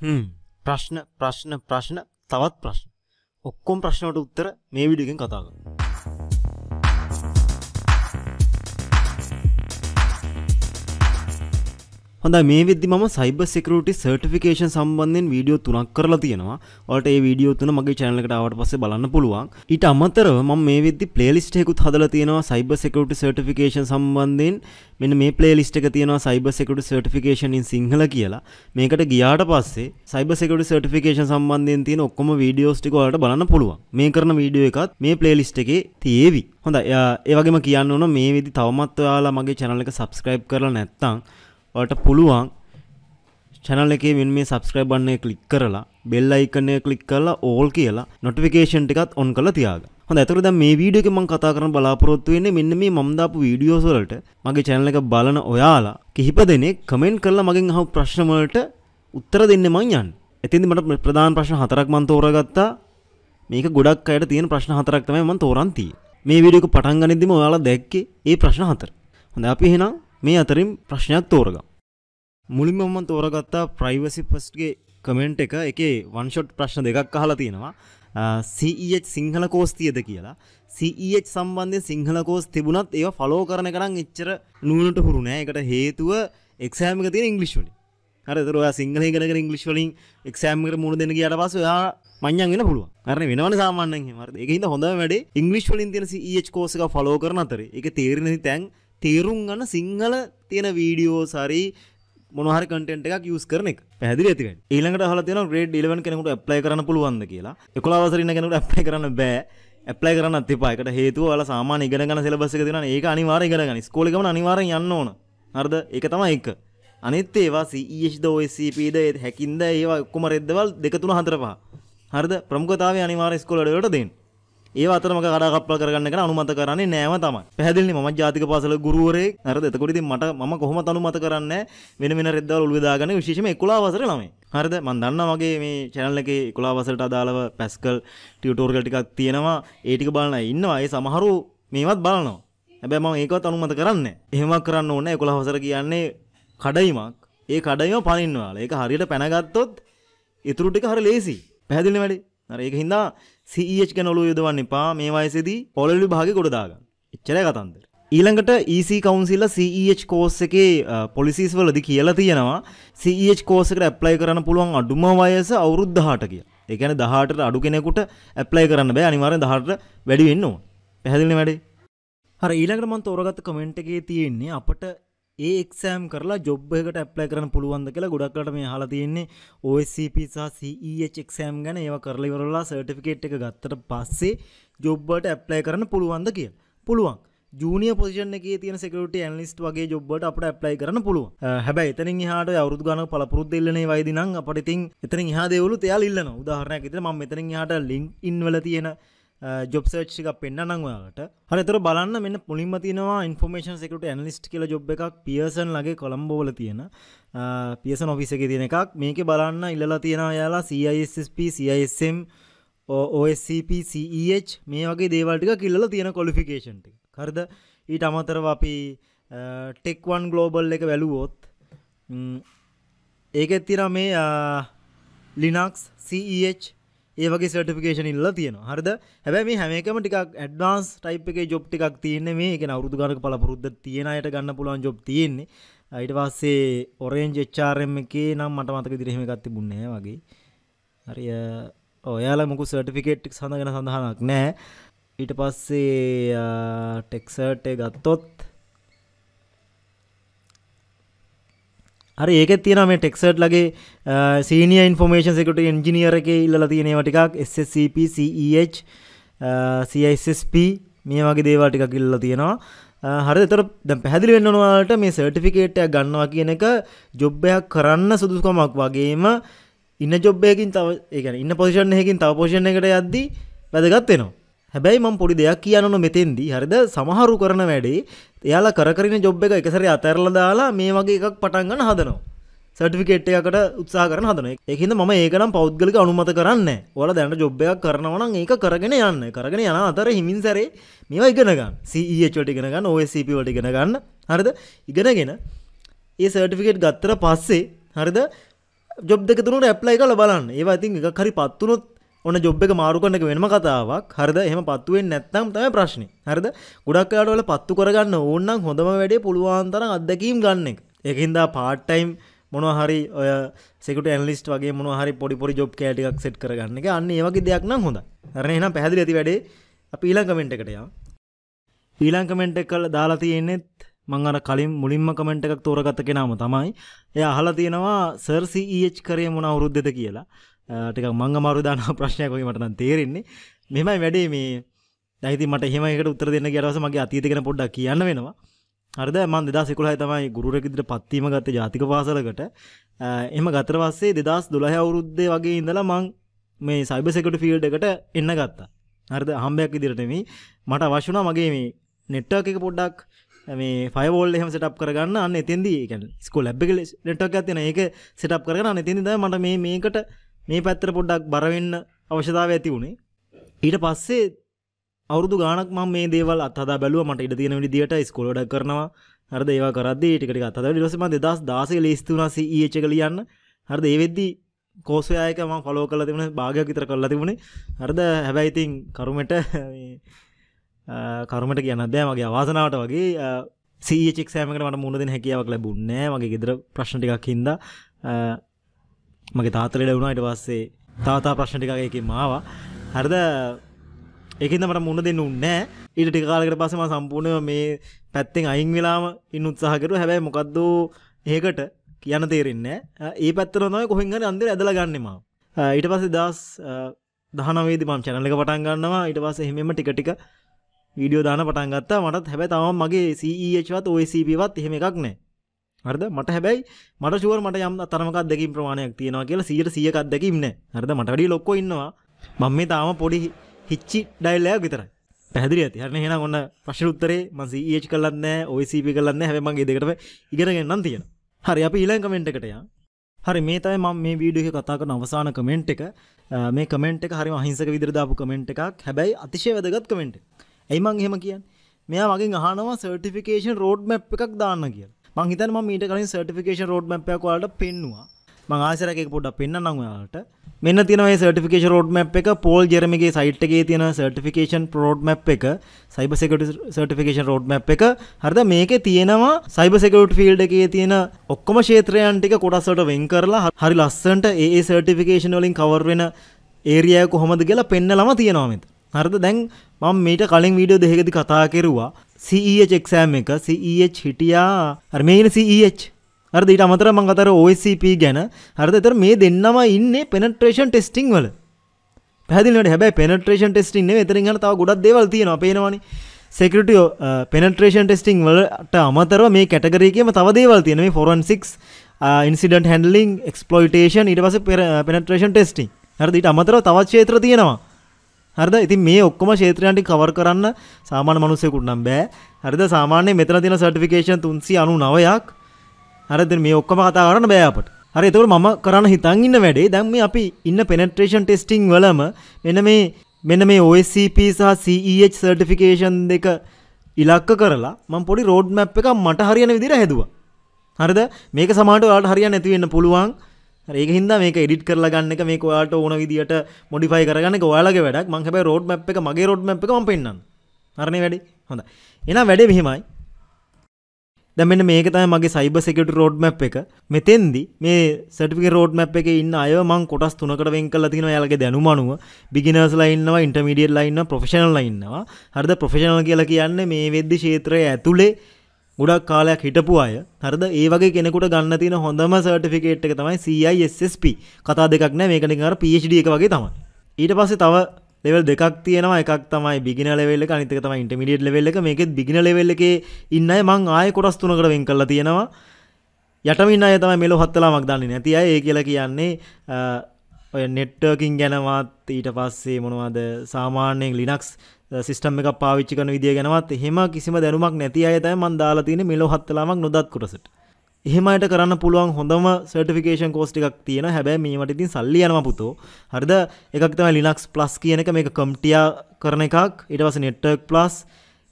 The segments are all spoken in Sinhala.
ප්‍රශ්න ප්‍රශ්න ප්‍රශ්න තවත් ප්‍රශ්න ඔක්කොම් ප්‍රශ්නට උත්තර මේ විඩිගෙන් කතාගන්න හොඳ මේ විදදි ම සයිබ සෙකරට සර්ටිෆිකේෂන් සම්බන්ධෙන් වීඩියෝ තුනක් කරලා තියෙනවා ඔට ඒ වීඩියෝ තුන මගේ චැනලකටාවට පස බලන්න පුළුවන් ඊට අමතරව ම මේ විදදි පලේලිස්ටෙකුත් හදල තියෙනවා සයිබ සෙකට සර්ටිෆිකේෂන් සම්බන්ධයෙන් මෙන්න මේ පලේලිස්ට එක තියෙනවා සයිබ සෙකට සර්ටිෆිකේෂනින් සිංහල කියලා මේකට ගියාට පස්සේ සයිබ සෙකට සර්ටිෆිකේෂන් සම්බන්ධයෙන් තියෙන ඔක්කොම වීඩියෝස්ටිකෝලට බලන්න පුළුවන් මේ කරන වීඩියෝ එකත් මේ පලේලිස්ට එකේ තියේවි හොඳ ඒවගේම කියන්න ඕන මේ විදි තවමත් ඔයාලා මගේ චැනලක සබස්ක්‍රයිබ් කරලා නැත්තං ඔට පුළුවන් චැනල් එකේ මෙන් මේ සබස්ක්‍රයිබ් බන්න කලික් කරලා බෙල් අයිකනය කලික් කරලා ඕල් කියලා නොටිෆිකේෂන් එකත් ඔන් කළ තියාග හොඳ ඇතුරද මේ වීඩියක මං කතා කරන බලාපොරොත්තු වෙන්නේ මෙන්න මේ මම්දාපු වීඩියෝසවලට මගේ චැනල එක බලන ඔයාලා කිහිප දෙනෙ කමෙන්ට් කරලා මගින් හව ප්‍රශ්නවලට උත්තර දෙන්න මං යන් ඇතින්දි මට ප්‍රධාන ප්‍රශ්න හතරක් මන් තෝරගත්තා මේක ගොඩක් අයට තියෙන ප්‍රශ්න හතරක් තමයි මන් තෝරන්තිය මේ වීඩියක පටන් ගනිද්දිම ඔයාලා දැක්කේ ඒ ප්‍රශ්න හතර හොඳ අපි එහෙනම් මේ අතරින් ප්‍රශ්නයක් තෝරග මුලින් මම තෝරගත්තා ප්‍රයිවසි පස්ට්ගේ කමෙන්ට් එක එකේ වන්ෂොට් ප්‍රශ්න දෙකක් අහලා තියෙනවා සH e සිංහල කෝස් තියද කියලා සH e සම්බන්ධය සිංහල කෝස් තිබුණත් ඒ ෆලෝ කරන කරම් එච්චර නූනට හුරුණෑ එකට හේතුව එක්සෑමික තියෙන ඉංගලිශ්වලින් හරතුර සිංහල කරගෙන ඉංගලිශ්වලින් එක්සෑම්මකට මුණ දෙන කියට පස යා මං්යන් වෙන පුළුව කරන වෙනවන සාමාන්‍යෙන් මට එකහිද හොඳ වැඩේ ඉංගලිශ්වලින් තියෙන සH කෝසක ෆලෝ කරන අතර එක තේරෙන තැන් තේරුම් ගන්න සිංහල තියෙන වීඩියෝ සරි මොහර කට එකක් යස් කරන පැදිර ඇති ඊළඟට හලතින ්‍රේඩ් ිලවන් කෙනකට ප්ලයි කරන පුළුවන්ද කියලා එකලාවසරන්න කෙනට ඇප්ලයි කරන්න බෑ ඇප්ලයි කරන්න අතිපායකට හේතු වල සාමා ඉගරගන සෙලබස තින ඒ අනිවාර කරගනි කෝලිකම අනිවාර යන්න ඕන අර්ද එක තම එක් අනිත් ඒවා සීද e ඔයිපීද හැකින්ද ඒවා කුම රෙද්දවල් දෙකතුන හතරපා හරද ප්‍රමුකතාව අනිවාර ස්කොලට දෙන්න ඒ අතරම කඩාකප්පල් කරගන්න එක අනුමත කරන්නේ නෑම තමයි. පැහැදිලිනේ මම ජාතික පාසල ගුරුවරයෙක්. හරිද? එතකොට ඉතින් මට මම කොහොමද අනුමත කරන්නේ? වෙන වෙන රෙද්දවල උළු දාගන්නේ විශේෂයෙන්ම 11 වසරේ ළමයි. හරිද මන් දන්න වගේ මේ චැනල් එක කුලාවසට අදාළව පැස්කල් ටියටෝර්ගල් ටිකක් තියෙනවා ඒටික බලන ඉන්නවා ඒ සමහරු මේවත් බලනවා හැබැ ම ඒකත් අනුමත කරන්න එහෙම කරන්න ඕන කුලාහසර කියන්නේ කඩයිමක් ඒ කඩයිම පලින්වාල ඒක හරියට පැනගත්තොත් ඉතුරුටික හර ලේසි පැහැදිලි වැඩි ඒක හින්දා CEH ගැන ඔලුව යොදවන්න එපා මේ වයසේදී පොළොල් විභාගේ ගොඩ දාගන්න. එච්චරයි කතන්දර. ඊළඟට EC කවුන්සිල්ල CEH කෝස් එකේ පොලිසිස් වලදී කියලා තියෙනවා CEH කෝස් එකට ඇප්ලයි කරන්න පුළුවන් අඩුම වයස අවුරුදු 18 කියලා. ඒ කියන්නේ 18ට අඩු කෙනෙකුට ඇප්ලයි කරන්න බෑ අනිවාර්යෙන් 18ට වැඩි වෙන්න ඕන. පැහැදිලිනේ වැඩේ? හරි ඊළඟට මම තෝරගත්ත කමෙන්ට් එකේ තියෙන්නේ අපට ඒක්ෂෑම් කරලා ජොබ්බකට ඇප්ලයි කරන පුළුවන්ද කියලා ගොඩක්කට මේ හලා තියෙන්නේ ඔSCP සහCEක්ෂෑම් ගැන ඒව කරලිවරලා සර්ටිෆිකේට් එක ගත්තට පස්සේ ජොබ්බට ඇප්ලයි කරන පුළුවන්ද කිය පුළුවන් ජනිය පොසිෂන එක තියන සෙකට ඇලිස්ට වගේ ජොබ්බට අපට ඇප්ලයි කරන පුළුව හැබැයි එතන හාට අවරුදු ගන පලපුරුත් දෙල්ලනේ වයිදිනම් අපට ඉතින් එතන හා දෙවලු තයා ඉල්ලන උදාහරණයක් ඉතර ම මෙතන හාට ලිින් ඉන්වල තියෙන ජොබ් uh, සර්ච් එකක් පෙන්න්නනංවාට හරිතර බලන්න මෙන්න පුලින්ම තිනවා ඉන්ෆෝමේෂන් එකට ඇනලිස්ට් කියල ජොබ් එකක් පියසන් ලගේ කොළම්බෝල තියෙන පියසන් uh, ඔෆිසක තියෙන එකක් මේක බලන්න ඉල්ලලා තියෙන යාලා CISSP CISM OSCP CEH මේ වගේ දේවල්ටික කිල්ල තියෙන කොලිෆිකේෂන්ට කරද ඊට අමතරව අපි ටෙක්වන් uh, ගලෝබල් එක වැලුවෝත් um, ඒකෙත්තිර මේ ලිනක්ස් CEH ඒවගේ සටිකේෂන ඉල්ල තියෙන හරිද හැබැ මේ හැමකම ටික් ඇඩ්වාන්ස් ටයිප් එක ජොබ් ටිකක් තියන්නේ මේ එක අවුදු ගණක පලපුරුද්ධ තියෙනයට ගන්න පුළුවන් ජොබ් තියෙන්නේ අයිට පස්සේ ඔරෙන්ජ් එච්චාරම එකේ නම් මට මතක දිරහෙම ගත්ති බුන්නේ වගේ හරිය ඔයාලා මුකු සටිෆිකේට්ක් සඳගෙන සඳහනක් නෑ ඊට පස්සේ ටෙක්සර්ටේ ගත්තොත් හරි ඒක තියෙන මේ ටෙක්සට් ලගේ සීනිය ඉන්ෆෝමේෂන් සිකට එන්ජිනියර එක ඉල්ල තියෙනවා ටිකක් SCPCEH CISSP මේ වගේ දේවල් ටිකක් ඉල්ල තියෙනවා හරි තොර දැ පැදිලි වෙන්නනවාට මේ සර්ටිෆිකේට්ය ගන්නවා කියන එක ජොබ්බයක් කරන්න සුදුකමක් වගේම ඉන්න ජොබ්බයකින් තව ඒකන ඉන්න පොසිෂන් හකින් තව පෝෂණ එකට යද්දී වැදගත්වෙනවා හැබැයි මම් පොඩි දෙයක් කියන්නන මෙතෙන්දී හරිද සමහරු කරන වැඩේ එයාලා කරකරන ජොබ් එක එකසර අතැරල දාලා මේ වගේ එකක් පටන්ගන්න හදනවා සටිකට් එකට උත්සා කරන හදන එකහිද ම ඒකනම් පෞද්ගලික අනුමත කරන්න ඔල දැනට ජොබ්බයක් කරනවන ඒක කරගෙන යන්න කරගෙන යන අතර හිමින් සැරේ මේවා ඉගෙනගන්න සීචටිගෙනගන්න e ඔSCP වටිගෙනගන්න හරිද ඉගෙනගෙන ඒ සර්ටිෆිකට් ගත්තර පස්සේ හරිද ජොබ් දෙකතුරට ඇප්ලයි කල බලන්න ඒවා ඉතින් එක කරි පත්තුනොත් ඔන්න ජොබ් එක මාරු කරන එක වෙනම කතාවක් හරිද එහෙම පත්තු වෙන්නේ නැත්නම් තමයි ප්‍රශ්නේ හරිද ගොඩක් කාලවල වල පත්තු කරගන්න ඕන නම් හොඳම වැඩේ පුළුවන් තරම් අත්දැකීම් ගන්න එක ඒකින්ද part time මොනවා හරි ඔය සෙකුට ඇනලිස්ට් වගේ මොනවා හරි පොඩි පොඩි ජොබ් කෑ ටිකක් සෙට් කරගන්න එක අන්න ඒ වගේ දෙයක් නම් හොඳයි හරි එහෙනම් පැහැදිලි ඇති වැඩේ අපි ඊළඟ කමෙන්ට් එකට යමු ඊළඟ කමෙන්ට් එක කරලා දාලා තියෙන්නේත් මං අර කලින් මුලින්ම කමෙන්ට් එකක් තෝරගත කෙනාම තමයි එයා අහලා තියෙනවා සර් සීඑච් e කරේ මොන අවුරුද්දද කියලා ටික මංග මාරුදාන ප්‍රශ්නයක් වගේ මටන තේරෙන්නේ මෙමයි වැඩේ මේ ඇති මට හෙමකට උත්තර දෙන්න ගැරවස මගේ අතීතිකෙන පොඩ්ඩක් කියන්න වෙනවා අරද මන් දෙදා සිකුලයි තමයි ගුරුරකිදිට පත්වීම ගත්ත ජාතික පාසලකට එම ගතරවස්සේ දෙදස් දොළහ අවුරුද්දේ වගේ ඉඳලා මං මේ සයිබ සෙකට ෆිල්ඩ් එකට එන්න ගත්තා හරිද හම්බයක් ඉදිරටම මට අවශ්‍යනා මගේ මේ නෙට්ටක් එක පොඩ්ඩක් මේ ෆයිවෝල් එහම සටප් කරගන්න අන්න එතින්දී ස්කෝ ලැබ්බිල නෙට්ක් ඇතින ඒක සටප් කරගන්න අන්න එතින්ද මට මේ මේකට මේ පැත්තර පොඩ්ඩක් බරවෙන්න අවශ්‍යතාව ඇති වුණේ ඊට පස්සේ අවුදු ගානක් ම මේ දේවල් අත්හද බැලුව මට ඉට තියෙන විදිට ස්කොලඩ කරනවා හරද ඒවා කරද ටිකට අතද ලොසම දෙදස් දාසේ ලේස්තුනස ඒච e කලියන්න හරද ඒවෙද්දි කෝසයායකම පලෝ කල තිබුණ භාගයක් විතර කරලා තිබුණේ හරද හැබැයිතින් කරුමට කරුමට කියන්න දෑ මගේ අවාසනාවට වගේ සීචෙක් සෑමකට e මට මුණදෙන හැකියාවක් ලැබුන්නෑ මගේ ගෙදර ප්‍රශ්ටිකක් හින්දා මගේ තාතලෙඩ වුණාට පස්සේ තාතා ප්‍රශ්න ටිකගේ මාව හරද ඒකෙන්ද මට මුණ දෙන්න උන්නෑ ඊට ටික කාලකට පස්සම සම්පූර්ණය මේ පැත්තෙන් අයින් වෙලාම ඉන්න උත්සාහකරු හැබැයි මොකක්ද ඒකට කියන තේරෙන්නේ ඒ පැත්තර නොය කොහින්ගන අන්දර ඇදල ගන්නවා ඊට පස්සේ දස් දහනවේද මං චැනල එක පටන් ගන්නවා ඊට පස්ස එහෙම ටිකටික වීඩියෝ දාන පටන්ගත්තා මටත් හැබැ තම මගේ සීචවත් e ඔයCPවත් එහෙම එකක් නෑ හරද මට හැබැයි මට ශුවර මට යම් තරමකක් දෙකින් ප්‍රමාණයක් තියෙනවා කියලා සියට සියකත් දැකීම නෑ හරද මට වැඩි ලොක්කො ඉන්නවා මං මේ තාම පොඩි හිච්චි ඩයිල්ලයක් විතරයි පැදිරි ඇති හරන හෙන ඔන්න ප්‍රශ්න උත්තරේ මසීඒ් e කලන්න ඔයිසිපි කලන්න හැමගේ දෙකට ඉගෙනගන්නම් තියෙන හරි අපි ඊලන් කමෙන්ට් එකටයා හරි මේ තයි මම මේ වීඩියෝ එක කතා කරන අවසාන කමෙන්ට් එක මේ කමෙන්ට් එක හරි අහිංසක විදිහට දාපු කමෙන්ට් එකක් හැබැයි අතිශය වැදගත් කමෙන්ට් එක. එයි මං එහෙම කියන්නේ. මෙයා මගෙන් අහනවා සර්ටිෆිකේෂන් රෝඩ් මැප් එකක් දාන්න කියලා. මංහිතන මීට කලින් සර්ටිකේෂන් රෝඩ් මැපයක් වලට පෙන්නවා මං ආසරක පොඩක් පෙන්න්නම් යාලට මෙන්න තිනව සර්ටිකේෂ රෝඩ් මැප් එක පෝල් ජෙරමගේ සයිට්ගේ තියෙන සර්ටිෆිකේෂන් රෝඩ් මැප් එක සයිබ සෙකට සර්ටිකේෂන් රෝඩ් මැප් එක හරද මේක තියෙනවා සයිබ සෙකට් ෆිල්ඩ එකේ තියෙන ඔක්කොම ශේත්‍රයන්ටික කොටස්සට වෙන් කරලා හරි ලස්සන්ට ඒ සර්ටිෆිකේෂන් වලින් කවර්වෙන ඒරියය කොහොමද කියලා පෙන්නලම තියෙනවාමත හරද දැන් මම මීට කලින් වීඩියෝ දෙකකදී කතා කෙරුවා CEH exam එක CEH හිටියා අර මේන CEH හරිද ඊට අමතරව මම කතා කරා OSCP ගැන හරිද ඒතර මේ දෙන්නම ඉන්නේ penetration testing වල පැහැදිලි නේද හැබැයි penetration testing නෙවෙයි එතනින් යන තව ගොඩක් දේවල් තියෙනවා පේනවනේ සෙකටි පෙනට්‍රේෂන් ටෙස්ටිං වලට අමතරව මේ කැටගරීකම තව දේවල් තියෙන මේ ෆොරන්සික් ඉන්සිඩට හැන්ඩලිින් එක්ස්පලෝයිටේෂන් ඉට පස පෙනට්‍රේෂන් ටෙස්ටිං හරදිට අමතරව තවත් චේත්‍ර තියෙනවා හරිද ඉතින් මේ ඔක්කොම ක්ෂේත්‍රයන්ටි කවර් කරන්න සාමාන්‍ය මිනිසෙකුට නම් බෑ හරිද සාමාන්‍ය මෙතන තියෙන සර්ටිෆිකේෂන් 399ක් හරිද මේ ඔක්කොම කතා කරන්න බෑ අපට හරි එතකොට මම කරන්න හිතන් ඉන්න වැඩේ දැන් මේ අපි ඉන්න penetration testing වලම මෙන්න මේ මෙන්න මේ OSCP සහ e CEH සර්ටිෆිකේෂන් දෙක ඉලක්ක කරලා මම පොඩි රෝඩ් මැප් එකක් මට හරියන විදිහට හැදුවා හරිද මේක සමහරට ඔයාලට හරියන්නේ නැති වෙන්න පුළුවන් ඒක හිද මේක එඩිට කරලා ගන්න එක මේ ඔයාට ඕන විදිට මොඩිෆයි කරගන්න ඔයාලගේ වැඩක් මංහැබයි රෝඩ් මැප් එක මගේ රෝඩ් මැප් එකම පෙන්න්න අරණය වැඩි හොඳ එන වැඩේ මෙහෙමයි දැමෙන මේක තමයි මගේ සයිබර් සිකියුරිටි රෝඩ් මැප් එක මෙතෙන්දි මේ සර්ටිෆිකේට් රෝඩ් මැප් එකේ ඉන්න අය මං කොටස් තුනකට වෙන් කරලා තිනවා එයාලගේ දැනුම අනුව බිගිනර්ස්ලා ඉන්නවා ඉන්ටර්මීඩියට්ලා ඉන්නවා ප්‍රොෆෙෂනල්ලා ඉන්නවා හරිද ප්‍රොෆෙෂනල් කියලා කියන්නේ මේ වෙද්දි ක්ෂේත්‍රය ඇතුලේ ගොඩක් කාලයක් හිටපු අය හරද ඒ වගේ කෙනෙකුට ගන්න තියෙන හොඳම සර්ටිෆිකේට් එක තමයි CISSP කතා දෙකක් නෑ මේක නිකන් අර PhD එක වගේ තමයි ඊට පස්සේ තව ලෙවල් දෙකක් තියෙනවා එකක් තමයි බිගින ලෙවල් එක අනිත් එක තමයි ඉන්ටර්මීඩියට් ලෙවල් එක මේකෙත් බිගින ලෙවල් එකේ ඉන්න අය මං ආයෙ කොටස් තුනකට වෙන් කරලා තියෙනවා යටම ඉන්න අය තමයි මෙලෝ හත්තලාමක් දන්නේ නැති අය ඒ කියලා කියන්නේ ඔය නෙට්වර්කින් ගැනවත් ඊට පස්සේ මොනවද සාමාන්‍යයෙන් ලිනක්ස් සිිටම එක පාවිච්චි කන විදිිය ගැනවත් එහෙම කිසිම දැනුමක් නැති අයතයි මන් දාලාතින මෙලො හත්තලාමක් නොදත් කොටසට එහෙමයට කරන්න පුළුවන් හොඳම සර්ටිෆිකේෂන් කෝස්ටිකක් තියෙන හැබැ මේමට ඉතින් සල්ලි යනම පුතෝ හරිද එකක්තම ලිනක්ස් ප්ලස් කියන එක මේ කම්ටිය කරන එකක් ඉටවස නෙට්ටර්ක් ප්ලස්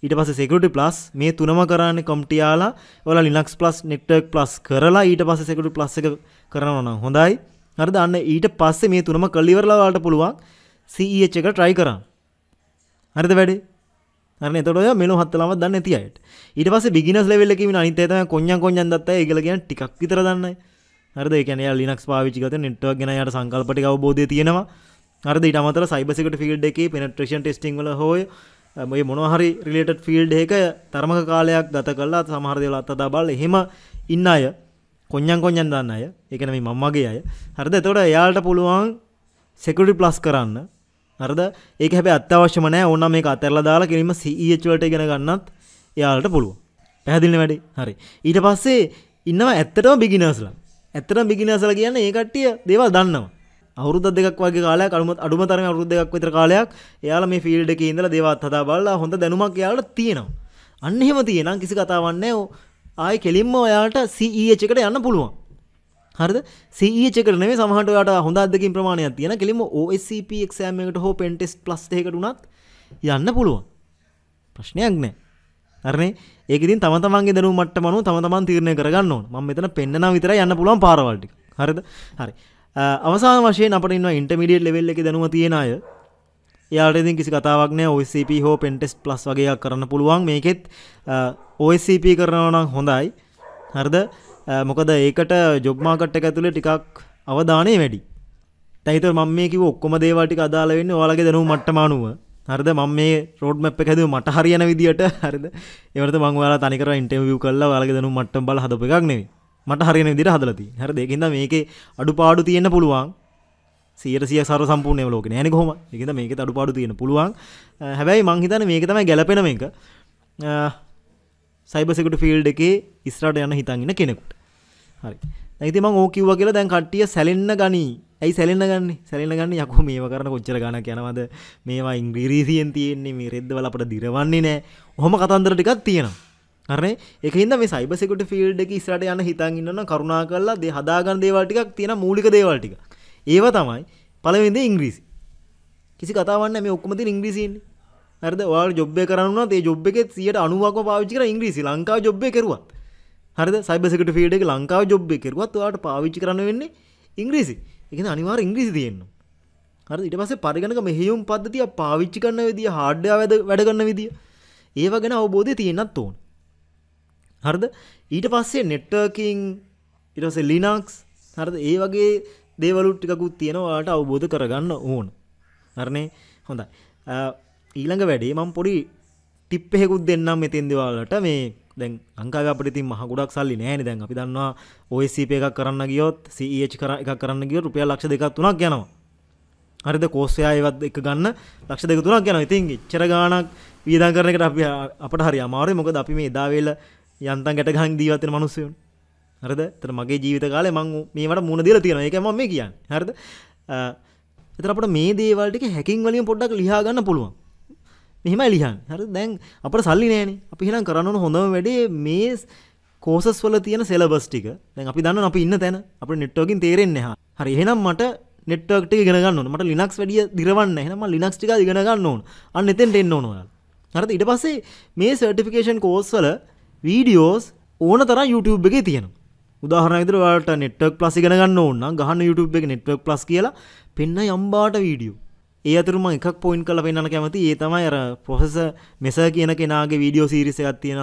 ඊට පස සෙකුට ප්ලස් මේ තුනම කරන්න කොම්ටියයාලා වල ලිනක්ස් ප්ලස් නෙට්ටර්ක් ප්ලස් කරලා ඊට පස සෙකුට ප්ලස් එක කරනවන හොඳයි හරි දන්න ඊට පස්සේ මේ තුනම කල්ලිවරලාවාට පුළුවන් සීච් e එක ට්‍රයි කරන්න හරිද වැඩේ හරි එතකොට ඔය මෙලෝ හත්තලමක් දන්නේ නැති අයට ඊට පස්සේ බිග්ිනර්ස් ලෙවල් එකේ ඉන්න අනිත් අය තමයි කොඤ්ඤම් කොඤ්ඤම් දත්ත අය ඒගොල්ලෝ කියන්නේ ටිකක් විතර දන්නයි හරිද ඒ කියන්නේ එයා Linux පාවිච්චි කරලා තියෙන network ගැන යාට සංකල්ප ටික අවබෝධය තියෙනවා හරිද ඊට අමතරව cyber security field එකේ penetration testing වල හොය මේ මොනවා හරි related field එකක තරමක කාලයක් ගත කරලා සමහර දේවල් අත්දැක බලලා එහෙම ඉන්න අය කොඤ්ඤම් කොඤ්ඤම් දන්න අය ඒ කියන්නේ මේ මම්මගේ අය හරිද එතකොට එයාලට පුළුවන් security plus කරන්න අරද ඒක හැබ අත්‍යවශ්‍යමනෑ ඕන මේ අතරලා දාලා කිරීම සීචලට e ගෙන ගන්නත් යාලට පුළුව පැහදිලන වැඩි හරි ඊට පස්සේ ඉන්නවා ඇත්තටම බිගිනසල ඇත්තට බිගිනසල කියන්න ඒකට්ටිය දේවල් දන්නවා අවුරුද දෙක් වගේ කාලය කළුමත් අඩුමතරම අවරුද දෙයක් විතර කාලයක් එයාලා මේ ෆිල්ඩ එක ඉඳලා දේවත් හදා බලලා හොඳ දැනුමක් යාලට තියෙනවා අන්න එහෙම තියෙනම් කිසි කතාවක් නැහැ ආයි කෙලින්ම ඔයාලට CEH එකට යන්න පුළුවන් හරිද සීචකට නෙමේ සමහටට හොඳ අදකින් ප්‍රමාණයක් තියෙන කෙලිම OSCPක්ෂෑමකට හෝ පෙන්ටෙස් ප්ලස්ටේකටුනත් යන්න පුළුවන් ප්‍රශ්නයක් නෑ අරනේ ඒකතින් තම තමන්ගේ දනු මට මනු තම තමන් තීරණය කරගන්න ඕන ම මෙතන පෙන්න්න විතර යන්න පුළුවන් පාරවල්ටි හරිද හරි අවසා වශයෙන් අපට ඉන්න ඉන්ටමිඩියට් ලෙවල්ල එක දනුව තියෙන අය යාටති කිසි කතාවක් නෑ ඔSCP හෝ පෙන්ටෙස් ප්ලස් වගේ කරන්න පුළුවන් මේකෙත් OSCP කරනවනම් හොඳයි හරිද මොකද ඒකට ජොබ්මාකට් එක ඇතුළේ ටිකක් අවධානය වැඩි. තැහිත මම මේ කිව්ව ඔක්කොම දේවල් ටික අදාළ වෙන්නේ ඔයාලගේ දැනුම මට්ටම අනුව. හරිද මම මේ රෝඩ් මැප් එක හැදුවේ මට හරියන විදියට හරිද? ඒවලට මම ඔයාලා තනි කරලා ඉන්ටර්විව් කරලා ඔයාලගේ දැනුම මට්ටම බලලා හදපු එකක් නෙවෙයි. මට හරියන විදියට හදලා තියෙන්නේ. හරිද? ඒකින්ද මේකේ අඩුපාඩු තියෙන්න පුළුවන්. 100 100 සර්ව සම්පූර්ණයම ලෝකේ නෑනේ කොහොම. ඒකින්ද මේකේ අඩුපාඩු තියෙන්න පුළුවන්. හැබැයි මං හිතන්නේ මේක තමයි ගැලපෙන මේක. සයිබර් සිකියුරිටි ෆීල්ඩ් එකේ ඉස්සරහට යන හිතන් ඉන්න කෙනෙකුට. හරි ඇති මං ඕ කිව්ව කියලා දැන් කට්ටිය සැලෙන්න්න ගනී ඇයි සැලෙන්න්න ගන්න සැලෙන ගන්න යකු මේ කරන කොච්චර ගන යනවද මේවා ඉංග්‍රීසියෙන් තියෙන්නේ මේ රෙද්වල අපට දිරවන්නේ නෑ හොම කතන්දර ටිකක් තියෙනවා අරන එකහිද මේ සයිබසෙකුට ෆිල්ඩ් එක ස්රට යන හිතන් ඉන්න කරුණා කරලා දෙ හදාගන්න දේවල්ටිකක් තියෙන මූලික දේවල්ටික ඒව තමයි පලවෙද ඉංග්‍රීසි කිසි කතාවන්න මේ ඔක්කමති ඉංග්‍රීසින් ඇද වා ජොබ්ය කරන්න ඒ ජොබ් එකෙත් සියට අනුවක් පාවිචික ඉංග්‍රීසි ලංකා ජොබ්ය කරුවත් හරද සයිබසකට ෆීඩ එක ලංකාව ජොබ් එකරුවත් වාට පාවිච්චි කරන්න වෙන්නේ ඉංග්‍රීසි එක අනිවාර ඉංග්‍රීසි තියෙන්නවා හරි ඉට පස පරිගණක මෙහෙුම් පද්ධතිය පාවිච්චි කරන්න විදිිය හාඩ්ඩ ඇද වැඩගන්න විදිිය ඒව ගැන අවබෝධය තියෙනත් ඕන් හරද ඊට පස්සේ නෙට්ටර්කින් ඉටස ලිනක්ස් හරද ඒ වගේ දේවලුට්ටිකුත් තියෙනවාට අවබෝධ කරගන්න ඕන හරණේ හොඳයි ඊළඟ වැඩේ මම් පොඩි ටිප්පෙහෙකුත් දෙන්නම් මෙතෙන්දවාලට මේ දැන් ලංකාව අපට ඉතින් මහ ගොඩක් සල්ලි නැහැ දැන් අපි දන්නවා OSCP එකක් කරන්න ගියොත් CEH කර එකක් කරන්න ගියොත් රුපියල් ලක්ෂ දෙකක් තුනක් යනවා. හරිද කෝස් ඒවත් එක ගන්න ලක්ෂ දෙක තුනක් යනවා. ඉතින් එච්චර ගාණක් වියදම් කරන එකට අපි අපට හරි අමාරුයි. මොකද අපි මේ එදා වේල යන්තම් ගැට ගහන් ජීවත් වෙන මිනිස්සුයෝ. හරිද? එතන මගේ ජීවිත කාලේ මම මේවට මුණ දීලා තියෙනවා. ඒකයි මම මේ කියන්නේ. හරිද? එතන අපිට මේ දේවල් ටික හැකින් වලින් පොඩ්ඩක් ලියා ගන්න පුළුවන්. මෙහිම ලිහන් හර දැන් අප සල්ලි නෑන අපි හිනම් කරන්නන හොඳම වැඩේ මේ කෝසස් වල තියෙන සෙලබස් ටික දැන් අපි දන්න අපි ඉන්න තැන අප නෙට්ටෝකින් තේරෙන්නේ හරි එහෙනම් මට නෙට්ටක්ට ගෙනගන්න මට ලිනක්ස් වැඩිය දිරවන්න හෙනම ලිනක්ස් ටික ගෙනගන්න ඕන අන්න එතෙන්ට එන්න ඕනවා හරද ඉට පස්සේ මේ සර්ටිෆිකේෂන් කෝස්වල වීඩියෝස් ඕන තර YouTube එක තියෙන උදාහරනවිදරට නෙට්ක් පලසි ගෙනගන්න ඕන්න ගහන්න YouTube එක නෙට්වක් පලස් කියලා පෙන්න්න යම්බාට වීඩියෝ ඒ අතුරුම එකක් පොයින් කල පෙන්න්න කැමති ඒ තමයි අර පොසෙස මෙස කියන කෙනගේ වීඩියෝ සීරිස එකක් තියෙන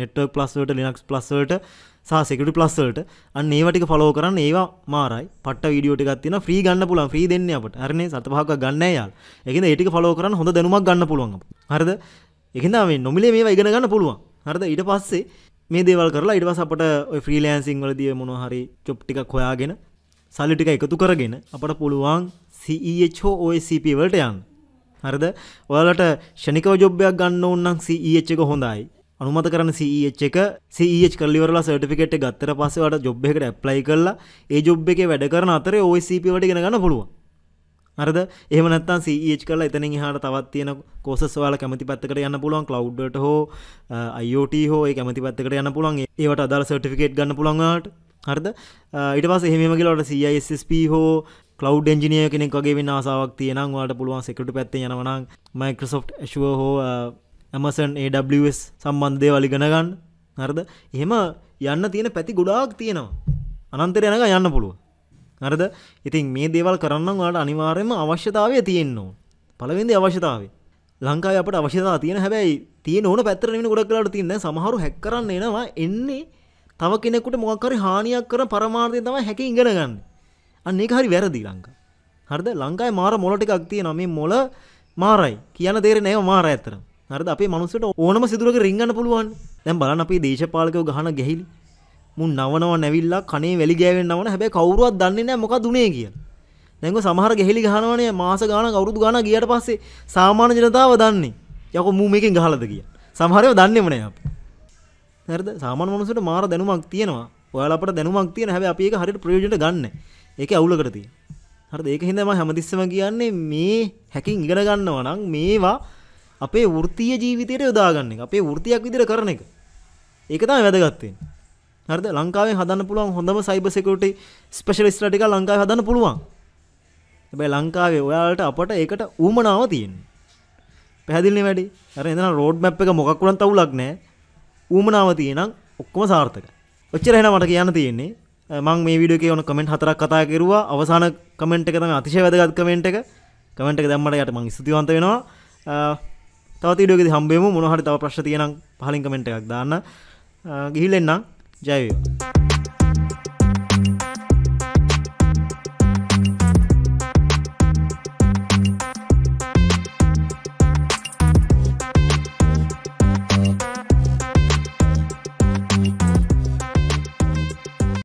නෙට්වර්ක් ප්ලස්වට ලිනක්ස් ප්ලස්වට සහ සෙකට ප්ලස්වලට අන්න ඒවටික ෆලෝ කරන්න ඒවා මාරයි පට විඩියෝටිකත් තින ්‍රී ගන්න පුලන් ්‍රී දෙන්න අපට අරන සතපහක් ගන්න යාල් එකද ඒටික ෆලෝ කරන්න හොඳ දැනුමක් ගන්න පුළුවන් හරද එකදාව නොමිලේ මේ ඉගෙන ගන්න පුළුවන් හරද ඊට පස්සේ මේ දේවල් කරලා ඉටවස අපට ෆ්‍රීලෑන්සිං වලදිය මොනහරි චොප්ටිකක් හොයාගෙන සල්ලිටික එකතු කරගෙන අපට පුළුවන් CEH හෝ OSCP වලට යන්න. හරිද? ඔයාලට ෂණිකව ජොබ් එකක් ගන්න ඕන නම් CEH එක හොඳයි. අනුමත කරන CEH එක CEH කරලා ඉවරලා සර්ටිෆිකේට් එක ගත්තට පස්සේ ඔයාලට ජොබ් එකකට ඇප්ලයි කරලා ඒ ජොබ් එකේ වැඩ කරන අතරේ OSCP වලට ඉගෙන ගන්න පුළුවන්. හරිද? එහෙම නැත්නම් CEH කරලා එතනින් එහාට තවත් තියෙන courses ඔයාලා කැමති පැත්තකට යන්න පුළුවන් cloud වලට හෝ IoT හෝ ඒ කැමති පැත්තකට යන්න පුළුවන්. ඒවට අදාළ සර්ටිෆිකේට් ගන්න පුළුවන් ඔයාලට. හරිද? ඊට පස්සේ එහෙම එහෙම කියලා ඔයාලට CISSP හෝ කලව් එජිනිය කෙනෙක් වගේ වෙන ආසාවක් තියෙනම් වාට පුළුවන් සෙකට පැත්තේ යනවනම් මයිකසෝ් ශුව හෝ ඇමසන් AWS සම්බන්ධය වලිගෙනගන්න හරද එහෙම යන්න තියෙන පැති ගොඩාක් තියෙනවා අනන්තර යනක යන්න පුළුව හරද ඉතින් මේ දේවල් කරන්න වාට අනිවාර්යම අවශ්‍යතාවය තියෙන්නවා පළවෙදි අවශ්‍යතාව ලංකාව අපට අවශ්‍යතා තියෙන හැබැයි තියෙන ඕන පැත්තරෙන ගොඩක්ලාට තියන්න සමහරු හැක් කරන්න එනවා එන්නේ තව කෙනෙකුට මොක්කරි හානියක් කර පරමාර්ධය තම හැකි ඉගෙනගන්න අන්නේ හරි වැරදි ලංකා හරිද ලංකායි මාර මොලටිකක් තියෙන මේ මොල මාරයි කියන දේර නෑ මාර ඇතර හරද අපේ මනුසට ඕනම සිදුරක රිංගන්න පුළුවන් දැම් බලන් අපේ දේශපාලකව ගහන ගැහිලි මුන් නවනව නැවිල්ලා කනේ වැලි ගෑවෙන් නවන හැබැ කවරුවත් දන්නේ නෑ මොක දුනේ කිය නැඟ සමහර ගෙහෙලි ගහනවනය මාස ගාන කවරුදු ගාන ගියට පස්සේ සාමාන්‍ය ජනතාව දන්නේ යක මූ මේකින් ගහලද කිය සමහරයව දන්නෙමන අප හරද සාමාන මනුසට මාර දැනුමක් තියෙනවා ඔයාලට දැනුමක් තියෙන හැබ අපඒක හරිට ප්‍රයෝජට ගන්න ඒක අවුලකරති හර ඒක හිඳම හැමතිස්සම කියන්නේ මේ හැකින් ඉගෙන ගන්නවනං මේවා අපේ වෘතිය ජීවිතයට යොදාගන්න අපේ වෘතියක් විදිර කරන එක ඒකතම වැදගත්තේ හරද ලංකාවේ හදන්න පුළුවන් හොඳම සයිබ සෙකුට ස්පේෂලිස් ටික ලංකාව හදන්න පුළුවන් එබයි ලංකාවේ ඔයාලට අපට ඒකට ඌමනාව තියෙන් පැහදිලි වැඩි හර එදන රෝඩ් මැප් එක මොකක්ුලන් තවුලක් නෑ ඌමනාව තියෙනම් ඔක්කොම සාර්ථක ඔච්චර හෙන මට කියන්න තියෙන්නේ මං මේ විඩියෝ එකේ ඔන කමෙන්ට් හතරක් කතා කරුවා අවසාන කමෙන්ට් එක තමයි අතිශය වැදගත් කමෙන්ට් එක කමෙන්ට් එක දැම්මට යට මං ස්තුතිවන්ත වෙනවා තවත් වීඩියෝ එකදී හම්බෙමු මොනවා හරි තව ප්‍රශ්න තියෙනම් පහලින් කමෙන්ට් එකක් දාන්න ගිහිල්ලා එන්නම් ජය වේවා